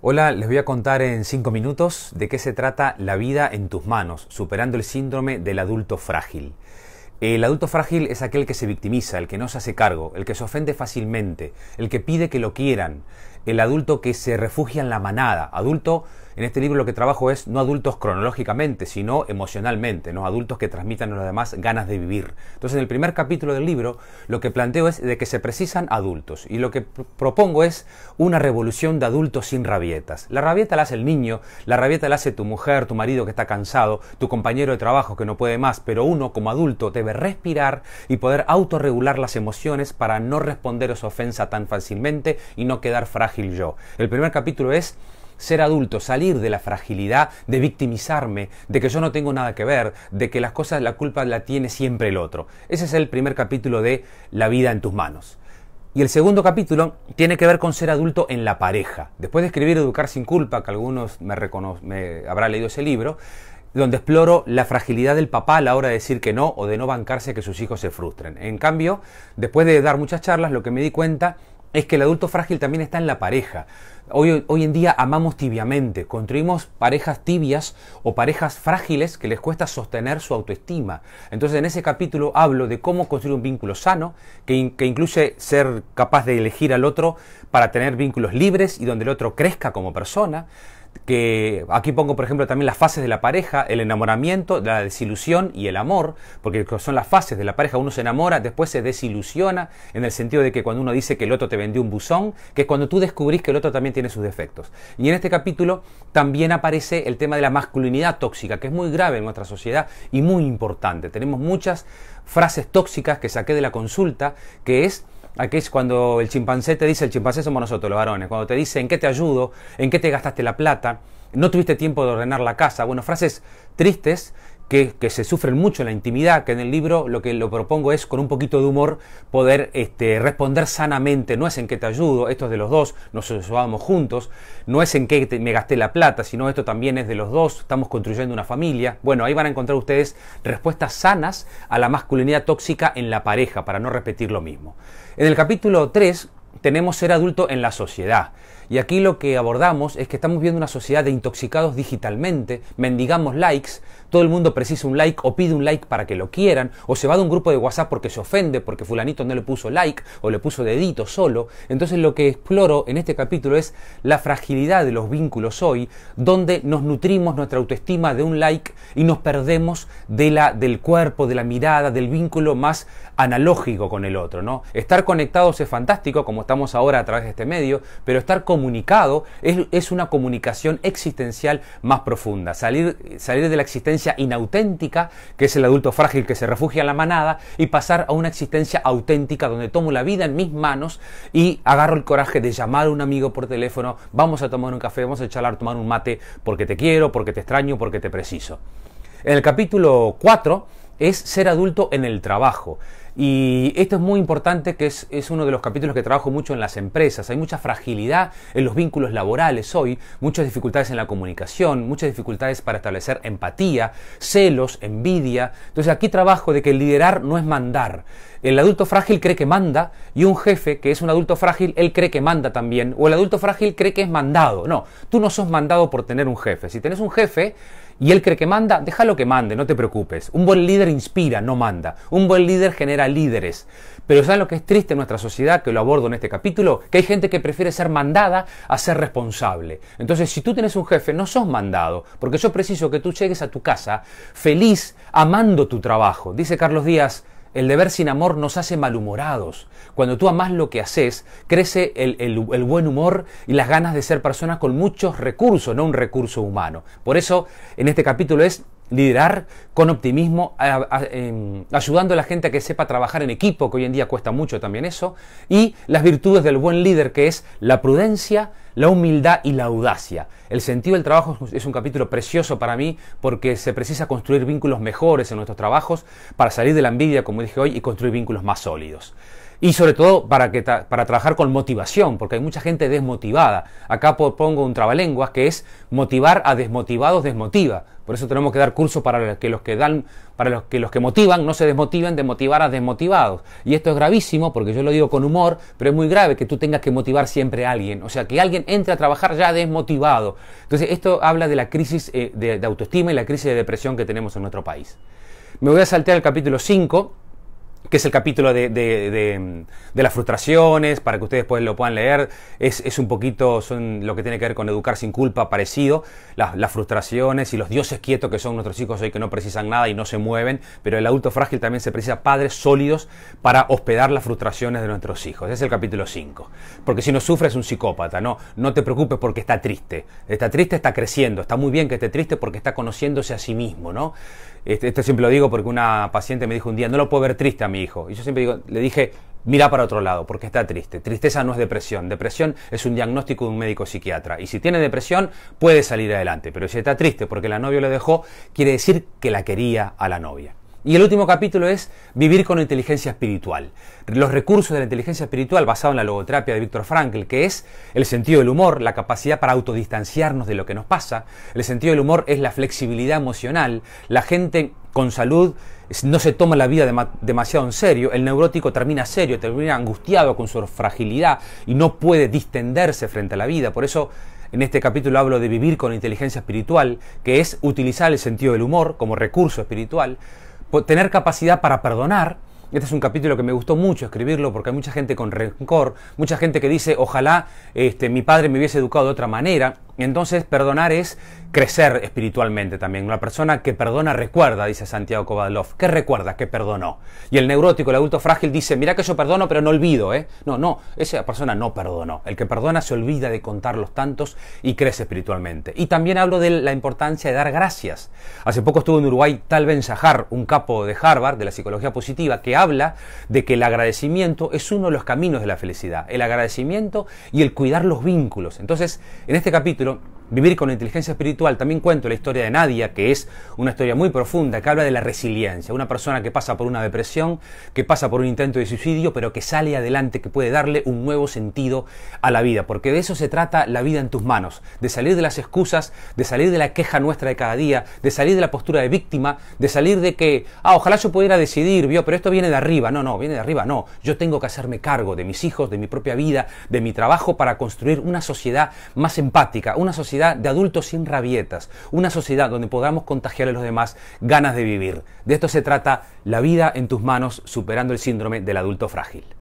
Hola, les voy a contar en 5 minutos de qué se trata la vida en tus manos, superando el síndrome del adulto frágil. El adulto frágil es aquel que se victimiza, el que no se hace cargo, el que se ofende fácilmente, el que pide que lo quieran, el adulto que se refugia en la manada. Adulto, en este libro lo que trabajo es no adultos cronológicamente, sino emocionalmente, ¿no? adultos que transmitan a los demás ganas de vivir. Entonces, en el primer capítulo del libro, lo que planteo es de que se precisan adultos. Y lo que propongo es una revolución de adultos sin rabietas. La rabieta la hace el niño, la rabieta la hace tu mujer, tu marido que está cansado, tu compañero de trabajo que no puede más, pero uno como adulto debe respirar y poder autorregular las emociones para no responder a su ofensa tan fácilmente y no quedar frágil yo. El primer capítulo es ser adulto, salir de la fragilidad, de victimizarme, de que yo no tengo nada que ver, de que las cosas, la culpa la tiene siempre el otro. Ese es el primer capítulo de La vida en tus manos. Y el segundo capítulo tiene que ver con ser adulto en la pareja. Después de escribir Educar sin culpa, que algunos me, me habrá leído ese libro, donde exploro la fragilidad del papá a la hora de decir que no o de no bancarse que sus hijos se frustren. En cambio, después de dar muchas charlas, lo que me di cuenta es que el adulto frágil también está en la pareja. Hoy, en día amamos tibiamente, construimos parejas tibias o parejas frágiles que les cuesta sostener su autoestima. Entonces en ese capítulo hablo de cómo construir un vínculo sano, que, que incluye ser capaz de elegir al otro para tener vínculos libres y donde el otro crezca como persona que aquí pongo por ejemplo también las fases de la pareja, el enamoramiento, la desilusión y el amor, porque son las fases de la pareja, uno se enamora, después se desilusiona, en el sentido de que cuando uno dice que el otro te vendió un buzón, que es cuando tú descubrís que el otro también tiene sus defectos. Y en este capítulo también aparece el tema de la masculinidad tóxica, que es muy grave en nuestra sociedad y muy importante. Tenemos muchas frases tóxicas que saqué de la consulta, que es Aquí es cuando el chimpancé te dice, el chimpancé somos nosotros los varones, cuando te dice en qué te ayudo, en qué te gastaste la plata, no tuviste tiempo de ordenar la casa, bueno, frases tristes que, se sufren mucho en la intimidad, que en el libro lo que lo propongo es con un poquito de humor poder este, responder sanamente, no es en que te ayudo, esto es de los dos, nos ayudamos juntos, no es en que me gasté la plata, sino esto también es de los dos, estamos construyendo una familia. Bueno, ahí van a encontrar ustedes respuestas sanas a la masculinidad tóxica en la pareja, para no repetir lo mismo. En el capítulo 3 tenemos ser adulto en la sociedad. Y aquí lo que abordamos es que estamos viendo una sociedad de intoxicados digitalmente, mendigamos likes, todo el mundo precisa un like o pide un like para que lo quieran, o se va de un grupo de WhatsApp porque se ofende, porque fulanito no le puso like o le puso dedito solo. Entonces lo que exploro en este capítulo es la fragilidad de los vínculos hoy, donde nos nutrimos nuestra autoestima de un like y nos perdemos de la, del cuerpo, de la mirada, del vínculo más analógico con el otro. ¿no? Estar conectados es fantástico, como estamos ahora a través de este medio, pero estar comunicado es, es una comunicación existencial más profunda, salir, salir de la existencia inauténtica, que es el adulto frágil que se refugia en la manada, y pasar a una existencia auténtica donde tomo la vida en mis manos y agarro el coraje de llamar a un amigo por teléfono, vamos a tomar un café, vamos a charlar, tomar un mate, porque te quiero, porque te extraño, porque te preciso. En el capítulo 4 es ser adulto en el trabajo. Y esto es muy importante que es, es, uno de los capítulos que trabajo mucho en las empresas. Hay mucha fragilidad en los vínculos laborales hoy, muchas dificultades en la comunicación, muchas dificultades para establecer empatía, celos, envidia. Entonces aquí trabajo de que liderar no es mandar. El adulto frágil cree que manda y un jefe que es un adulto frágil, él cree que manda también. O el adulto frágil cree que es mandado. No, tú no sos mandado por tener un jefe. Si tenés un jefe, y él cree que manda, deja lo que mande, no te preocupes. Un buen líder inspira, no manda. Un buen líder genera líderes. Pero ¿saben lo que es triste en nuestra sociedad, que lo abordo en este capítulo? Que hay gente que prefiere ser mandada a ser responsable. Entonces, si tú tienes un jefe, no sos mandado, porque yo preciso que tú llegues a tu casa feliz, amando tu trabajo. Dice Carlos Díaz, el deber sin amor nos hace malhumorados. Cuando tú amas lo que haces, crece el, buen humor y las ganas de ser personas con muchos recursos, no un recurso humano. Por eso, en este capítulo es liderar con optimismo, em, ayudando a la gente a que sepa trabajar en equipo, que hoy en día cuesta mucho también eso, y las virtudes del buen líder, que es la prudencia, la humildad y la audacia. El sentido del trabajo es un capítulo precioso para mí porque se precisa construir vínculos mejores en nuestros trabajos para salir de la envidia, como dije hoy, y construir vínculos más sólidos. Y sobre todo para, que para trabajar con motivación, porque hay mucha gente desmotivada. Acá pongo un trabalenguas que es motivar a desmotivados desmotiva. Por eso tenemos que dar cursos para que los que dan, para los que los que motivan no se desmotiven de motivar a desmotivados. Y esto es gravísimo porque yo lo digo con humor, pero es muy grave que tú tengas que motivar siempre a alguien. O sea, que alguien entre a trabajar ya desmotivado. Entonces esto habla de la crisis eh, de, autoestima y la crisis de depresión que tenemos en nuestro país. Me voy a saltar al capítulo 5 que es el capítulo de, las frustraciones, para que ustedes pues, lo puedan leer. Es, un poquito, son lo que tiene que ver con educar sin culpa, parecido. Las, frustraciones y los dioses quietos que son nuestros hijos hoy que no precisan nada y no se mueven. Pero el adulto frágil también se precisa padres sólidos para hospedar las frustraciones de nuestros hijos. Es el capítulo 5. Porque si no sufres, un psicópata. No, no te preocupes porque está triste. Está triste, está creciendo. Está muy bien que esté triste porque está conociéndose a sí mismo, ¿no? Este, esto siempre lo digo porque una paciente me dijo un día, no lo puedo ver triste a mi hijo. Y yo siempre le dije, mira para otro lado, porque está triste. Tristeza no es depresión. Depresión es un diagnóstico de un médico psiquiatra. Y si tiene depresión, puede salir adelante. Pero si está triste porque la novia lo dejó, quiere decir que la quería a la novia. Y el último capítulo es vivir con inteligencia espiritual. Los recursos de la inteligencia espiritual basado en la logoterapia de Víctor Frankl, que es el sentido del humor, la capacidad para autodistanciarnos de lo que nos pasa. El sentido del humor es la flexibilidad emocional. La gente con salud no se toma la vida demasiado en serio, el neurótico termina serio, termina angustiado con su fragilidad y no puede distenderse frente a la vida. Por eso en este capítulo hablo de vivir con inteligencia espiritual, que es utilizar el sentido del humor como recurso espiritual, tener capacidad para perdonar. Este es un capítulo que me gustó mucho escribirlo porque hay mucha gente con rencor, mucha gente que dice, ojalá este, mi padre me hubiese educado de otra manera. Entonces, perdonar es crecer espiritualmente también. Una persona que perdona recuerda, dice Santiago Kovadlov. que recuerda? Que perdonó. Y el neurótico, el adulto frágil, dice, mira que yo perdono, pero no olvido, ¿eh? No, no, esa persona no perdonó. El que perdona se olvida de contar los tantos y crece espiritualmente. Y también hablo de la importancia de dar gracias. Hace poco estuvo en Uruguay Tal Ben Sahar, un capo de Harvard, de la psicología positiva, que habla de que el agradecimiento es uno de los caminos de la felicidad. El agradecimiento y el cuidar los vínculos. Entonces, en este capítulo, pero Vivir con inteligencia espiritual. También cuento la historia de Nadia, que es una historia muy profunda, que habla de la resiliencia. Una persona que pasa por una depresión, que pasa por un intento de suicidio, pero que sale adelante, que puede darle un nuevo sentido a la vida. Porque de eso se trata la vida en tus manos. De salir de las excusas, de salir de la queja nuestra de cada día, de salir de la postura de víctima, de salir de que, ah, ojalá yo pudiera decidir, vio, pero esto viene de arriba. No, no, viene de arriba, no. Yo tengo que hacerme cargo de mis hijos, de mi propia vida, de mi trabajo para construir una sociedad más empática, una sociedad de adultos sin rabietas, una sociedad donde podamos contagiar a los demás ganas de vivir. De esto se trata La vida en tus manos, superando el síndrome del adulto frágil.